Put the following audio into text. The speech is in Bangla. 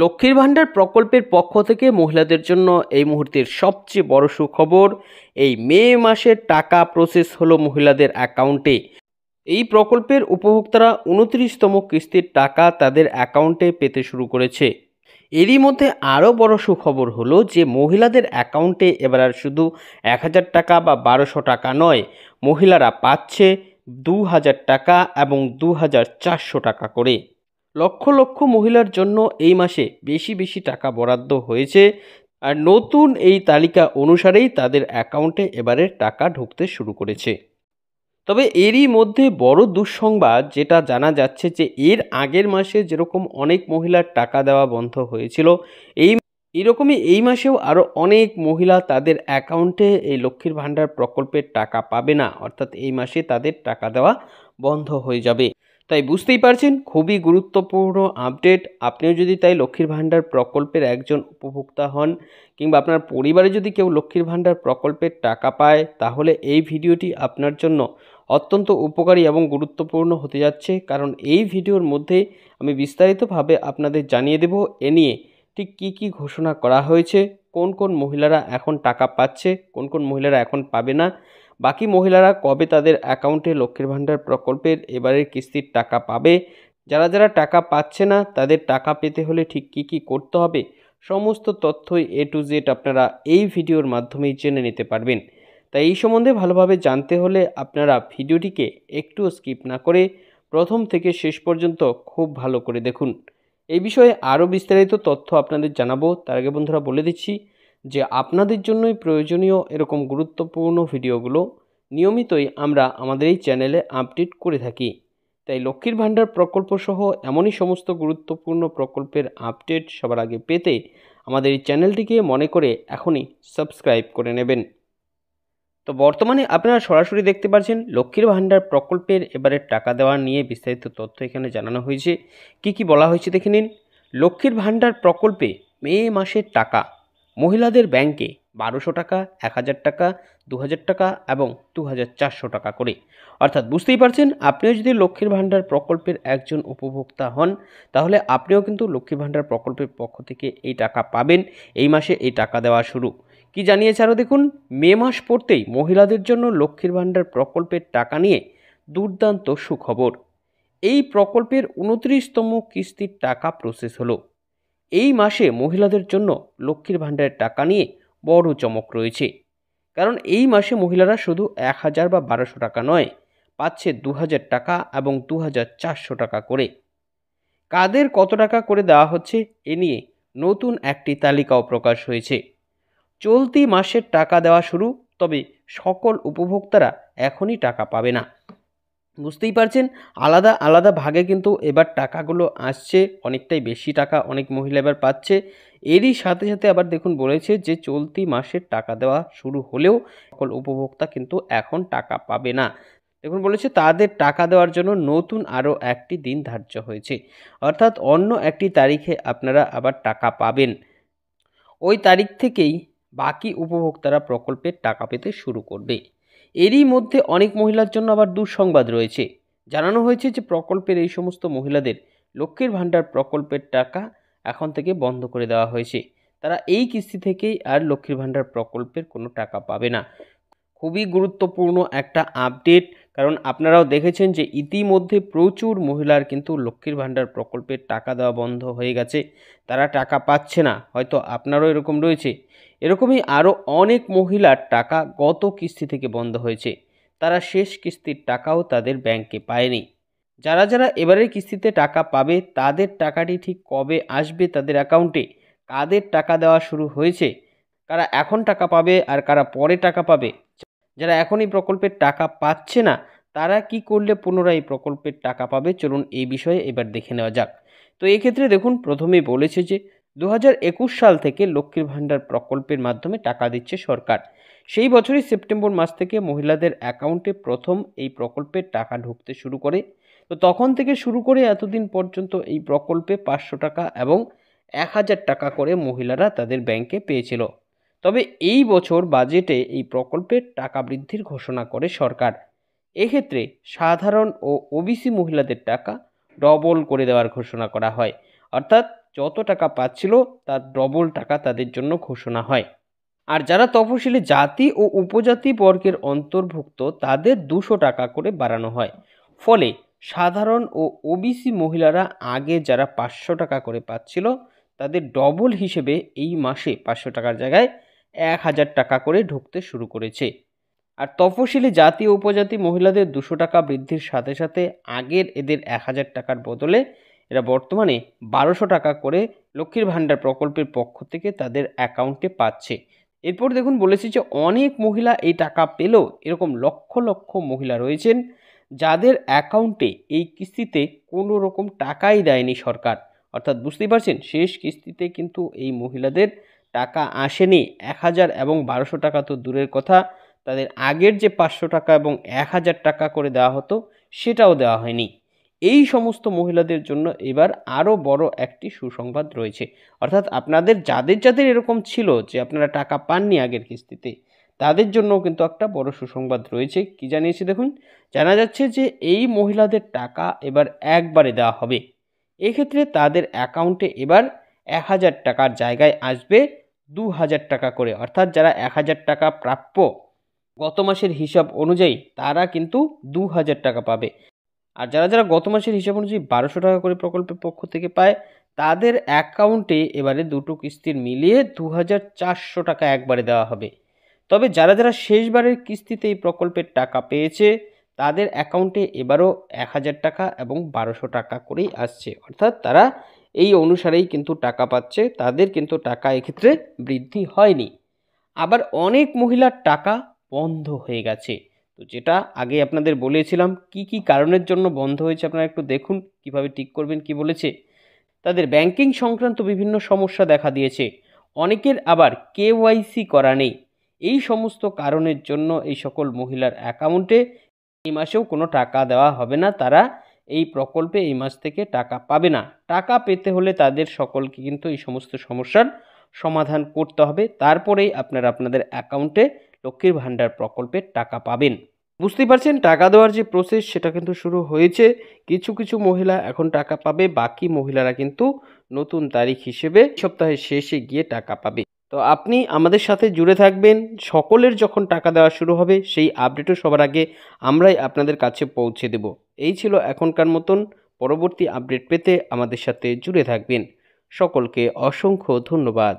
লক্ষ্মীর ভাণ্ডার প্রকল্পের পক্ষ থেকে মহিলাদের জন্য এই মুহূর্তের সবচেয়ে বড় সুখবর এই মে মাসের টাকা প্রসেস হলো মহিলাদের অ্যাকাউন্টে এই প্রকল্পের উপভোক্তারা উনত্রিশতম কিস্তির টাকা তাদের অ্যাকাউন্টে পেতে শুরু করেছে এরই মধ্যে আরও বড় সুখবর হলো যে মহিলাদের অ্যাকাউন্টে এবার আর শুধু এক হাজার টাকা বা বারোশো টাকা নয় মহিলারা পাচ্ছে দু হাজার টাকা এবং দু হাজার চারশো টাকা করে লক্ষ লক্ষ মহিলার জন্য এই মাসে বেশি বেশি টাকা বরাদ্দ হয়েছে আর নতুন এই তালিকা অনুসারেই তাদের অ্যাকাউন্টে এবারে টাকা ঢুকতে শুরু করেছে তবে এরই মধ্যে বড় দুঃসংবাদ যেটা জানা যাচ্ছে যে এর আগের মাসে যেরকম অনেক মহিলার টাকা দেওয়া বন্ধ হয়েছিল এই এরকমই এই মাসেও আরও অনেক মহিলা তাদের অ্যাকাউন্টে এই লক্ষ্মীর ভাণ্ডার প্রকল্পের টাকা পাবে না অর্থাৎ এই মাসে তাদের টাকা দেওয়া বন্ধ হয়ে যাবে তাই বুঝতেই পারছেন খুবই গুরুত্বপূর্ণ আপডেট আপনিও যদি তাই লক্ষ্মীর ভাণ্ডার প্রকল্পের একজন উপভোক্তা হন কিংবা আপনার পরিবারে যদি কেউ লক্ষ্মীর ভাণ্ডার প্রকল্পের টাকা পায় তাহলে এই ভিডিওটি আপনার জন্য অত্যন্ত উপকারী এবং গুরুত্বপূর্ণ হতে যাচ্ছে কারণ এই ভিডিওর মধ্যে আমি বিস্তারিতভাবে আপনাদের জানিয়ে দেব এ নিয়ে ঠিক কী কী ঘোষণা করা হয়েছে কোন কোন মহিলারা এখন টাকা পাচ্ছে কোন কোন মহিলারা এখন পাবে না বাকি মহিলারা কবে তাদের অ্যাকাউন্টে লক্ষ্মীর ভাণ্ডার প্রকল্পের এবারের কিস্তির টাকা পাবে যারা যারা টাকা পাচ্ছে না তাদের টাকা পেতে হলে ঠিক কী কী করতে হবে সমস্ত তথ্যই এ টু জেড আপনারা এই ভিডিওর মাধ্যমেই জেনে নিতে পারবেন তাই এই সম্বন্ধে ভালোভাবে জানতে হলে আপনারা ভিডিওটিকে একটু স্কিপ না করে প্রথম থেকে শেষ পর্যন্ত খুব ভালো করে দেখুন এই বিষয়ে আরও বিস্তারিত তথ্য আপনাদের জানাবো তার আগে বন্ধুরা বলে দিচ্ছি যে আপনাদের জন্যই প্রয়োজনীয় এরকম গুরুত্বপূর্ণ ভিডিওগুলো নিয়মিতই আমরা আমাদের এই চ্যানেলে আপডেট করে থাকি তাই লক্ষ্মীর ভাণ্ডার প্রকল্পসহ এমনই সমস্ত গুরুত্বপূর্ণ প্রকল্পের আপডেট সবার আগে পেতে আমাদের এই চ্যানেলটিকে মনে করে এখনই সাবস্ক্রাইব করে নেবেন তো বর্তমানে আপনারা সরাসরি দেখতে পাচ্ছেন লক্ষ্মীর ভাণ্ডার প্রকল্পের এবারে টাকা দেওয়া নিয়ে বিস্তারিত তথ্য এখানে জানানো হয়েছে কি কি বলা হয়েছে দেখে নিন লক্ষ্মীর ভাণ্ডার প্রকল্পে মে মাসের টাকা মহিলাদের ব্যাংকে বারোশো টাকা এক হাজার টাকা দু হাজার টাকা এবং দু হাজার চারশো টাকা করে অর্থাৎ বুঝতেই পারছেন আপনিও যদি লক্ষ্মীর ভাণ্ডার প্রকল্পের একজন উপভোক্তা হন তাহলে আপনিও কিন্তু লক্ষ্মীর ভাণ্ডার প্রকল্পের পক্ষ থেকে এই টাকা পাবেন এই মাসে এই টাকা দেওয়া শুরু কি জানিয়েছে আরও দেখুন মে মাস পড়তেই মহিলাদের জন্য লক্ষ্মীর ভাণ্ডার প্রকল্পের টাকা নিয়ে দুর্দান্ত সুখবর এই প্রকল্পের উনত্রিশতম কিস্তির টাকা প্রসেস হলো এই মাসে মহিলাদের জন্য লক্ষ্মীর ভাণ্ডারের টাকা নিয়ে বড় চমক রয়েছে কারণ এই মাসে মহিলারা শুধু এক হাজার বা বারোশো টাকা নয় পাচ্ছে দু হাজার টাকা এবং দু হাজার চারশো টাকা করে কাদের কত টাকা করে দেওয়া হচ্ছে এ নিয়ে নতুন একটি তালিকাও প্রকাশ হয়েছে চলতি মাসের টাকা দেওয়া শুরু তবে সকল উপভোক্তারা এখনই টাকা পাবে না বুঝতেই পারছেন আলাদা আলাদা ভাগে কিন্তু এবার টাকাগুলো আসছে অনেকটাই বেশি টাকা অনেক মহিলা এবার পাচ্ছে এরই সাথে সাথে আবার দেখুন বলেছে যে চলতি মাসের টাকা দেওয়া শুরু হলেও সকল উপভোক্তা কিন্তু এখন টাকা পাবে না দেখুন বলেছে তাদের টাকা দেওয়ার জন্য নতুন আরও একটি দিন ধার্য হয়েছে অর্থাৎ অন্য একটি তারিখে আপনারা আবার টাকা পাবেন ওই তারিখ থেকেই বাকি উপভোক্তারা প্রকল্পের টাকা পেতে শুরু করবে এরই মধ্যে অনেক মহিলার জন্য আবার দুঃসংবাদ রয়েছে জানানো হয়েছে যে প্রকল্পের এই সমস্ত মহিলাদের লক্ষ্মীর ভাণ্ডার প্রকল্পের টাকা এখন থেকে বন্ধ করে দেওয়া হয়েছে তারা এই কিস্তি থেকেই আর লক্ষ্মীর ভাণ্ডার প্রকল্পের কোনো টাকা পাবে না খুবই গুরুত্বপূর্ণ একটা আপডেট কারণ আপনারাও দেখেছেন যে ইতিমধ্যে প্রচুর মহিলার কিন্তু লক্ষ্মীর ভাণ্ডার প্রকল্পের টাকা দেওয়া বন্ধ হয়ে গেছে তারা টাকা পাচ্ছে না হয়তো আপনারও এরকম রয়েছে এরকমই আরও অনেক মহিলার টাকা গত কিস্তি থেকে বন্ধ হয়েছে তারা শেষ কিস্তির টাকাও তাদের ব্যাংকে পায়নি যারা যারা এবারের কিস্তিতে টাকা পাবে তাদের টাকাটি ঠিক কবে আসবে তাদের অ্যাকাউন্টে কাদের টাকা দেওয়া শুরু হয়েছে কারা এখন টাকা পাবে আর কারা পরে টাকা পাবে যারা এখন এই প্রকল্পের টাকা পাচ্ছে না তারা কি করলে পুনরায় এই প্রকল্পের টাকা পাবে চলুন এই বিষয়ে এবার দেখে নেওয়া যাক তো এক্ষেত্রে দেখুন প্রথমেই বলেছে যে দু সাল থেকে লক্ষ্মীর ভাণ্ডার প্রকল্পের মাধ্যমে টাকা দিচ্ছে সরকার সেই বছরই সেপ্টেম্বর মাস থেকে মহিলাদের অ্যাকাউন্টে প্রথম এই প্রকল্পের টাকা ঢুকতে শুরু করে তো তখন থেকে শুরু করে এতদিন পর্যন্ত এই প্রকল্পে পাঁচশো টাকা এবং এক হাজার টাকা করে মহিলারা তাদের ব্যাংকে পেয়েছিল তবে এই বছর বাজেটে এই প্রকল্পের টাকা বৃদ্ধির ঘোষণা করে সরকার এক্ষেত্রে সাধারণ ও ওবিসি মহিলাদের টাকা ডবল করে দেওয়ার ঘোষণা করা হয় অর্থাৎ যত টাকা পাচ্ছিল তার ডবল টাকা তাদের জন্য ঘোষণা হয় আর যারা তফসিলি জাতি ও উপজাতি বর্গের অন্তর্ভুক্ত তাদের দুশো টাকা করে বাড়ানো হয় ফলে সাধারণ ও ওবিসি মহিলারা আগে যারা পাঁচশো টাকা করে পাচ্ছিল তাদের ডবল হিসেবে এই মাসে পাঁচশো টাকার জায়গায় এক হাজার টাকা করে ঢুকতে শুরু করেছে আর তফসিলি জাতি উপজাতি মহিলাদের দুশো টাকা বৃদ্ধির সাথে সাথে আগের এদের এক হাজার টাকার বদলে এরা বর্তমানে বারোশো টাকা করে লক্ষ্মীর ভাণ্ডার প্রকল্পের পক্ষ থেকে তাদের অ্যাকাউন্টে পাচ্ছে এরপর দেখুন বলেছি যে অনেক মহিলা এই টাকা পেলেও এরকম লক্ষ লক্ষ মহিলা রয়েছেন যাদের অ্যাকাউন্টে এই কিস্তিতে কোনো রকম টাকাই দেয়নি সরকার অর্থাৎ বুঝতেই পারছেন শেষ কিস্তিতে কিন্তু এই মহিলাদের টাকা আসেনি এক হাজার এবং বারোশো টাকা তো দূরের কথা তাদের আগের যে পাঁচশো টাকা এবং এক হাজার টাকা করে দেওয়া হতো সেটাও দেওয়া হয়নি এই সমস্ত মহিলাদের জন্য এবার আরও বড় একটি সুসংবাদ রয়েছে অর্থাৎ আপনাদের যাদের যাদের এরকম ছিল যে আপনারা টাকা পাননি আগের কিস্তিতে তাদের জন্য কিন্তু একটা বড় সুসংবাদ রয়েছে কি জানিয়েছে দেখুন জানা যাচ্ছে যে এই মহিলাদের টাকা এবার একবারে দেওয়া হবে এক্ষেত্রে তাদের অ্যাকাউন্টে এবার এক হাজার টাকার জায়গায় আসবে দু হাজার টাকা করে অর্থাৎ যারা এক হাজার টাকা প্রাপ্য গত মাসের হিসাব অনুযায়ী তারা কিন্তু দু হাজার টাকা পাবে আর যারা যারা গত মাসের হিসাব অনুযায়ী বারোশো টাকা করে প্রকল্পের পক্ষ থেকে পায় তাদের অ্যাকাউন্টে এবারে দুটো কিস্তির মিলিয়ে দু হাজার চারশো টাকা একবারে দেওয়া হবে তবে যারা যারা শেষবারের কিস্তিতে এই প্রকল্পের টাকা পেয়েছে তাদের অ্যাকাউন্টে এবারও এক হাজার টাকা এবং বারোশো টাকা করেই আসছে অর্থাৎ তারা এই অনুসারেই কিন্তু টাকা পাচ্ছে তাদের কিন্তু টাকা এক্ষেত্রে বৃদ্ধি হয়নি আবার অনেক মহিলার টাকা বন্ধ হয়ে গেছে তো যেটা আগে আপনাদের বলেছিলাম কি কি কারণের জন্য বন্ধ হয়েছে আপনারা একটু দেখুন কিভাবে ঠিক করবেন কি বলেছে তাদের ব্যাংকিং সংক্রান্ত বিভিন্ন সমস্যা দেখা দিয়েছে অনেকের আবার কেওয়াইসি করা নেই এই সমস্ত কারণের জন্য এই সকল মহিলার অ্যাকাউন্টে এই মাসেও কোনো টাকা দেওয়া হবে না তারা এই প্রকল্পে এই মাস থেকে টাকা পাবে না টাকা পেতে হলে তাদের সকলকে কিন্তু এই সমস্ত সমস্যার সমাধান করতে হবে তারপরেই আপনারা আপনাদের অ্যাকাউন্টে লক্ষ্মীর ভাণ্ডার প্রকল্পের টাকা পাবেন বুঝতে পারছেন টাকা দেওয়ার যে প্রসেস সেটা কিন্তু শুরু হয়েছে কিছু কিছু মহিলা এখন টাকা পাবে বাকি মহিলারা কিন্তু নতুন তারিখ হিসেবে সপ্তাহের শেষে গিয়ে টাকা পাবে তো আপনি আমাদের সাথে জুড়ে থাকবেন সকলের যখন টাকা দেওয়া শুরু হবে সেই আপডেটও সবার আগে আমরাই আপনাদের কাছে পৌঁছে দেব এই ছিল এখনকার মতন পরবর্তী আপডেট পেতে আমাদের সাথে জুড়ে থাকবেন সকলকে অসংখ্য ধন্যবাদ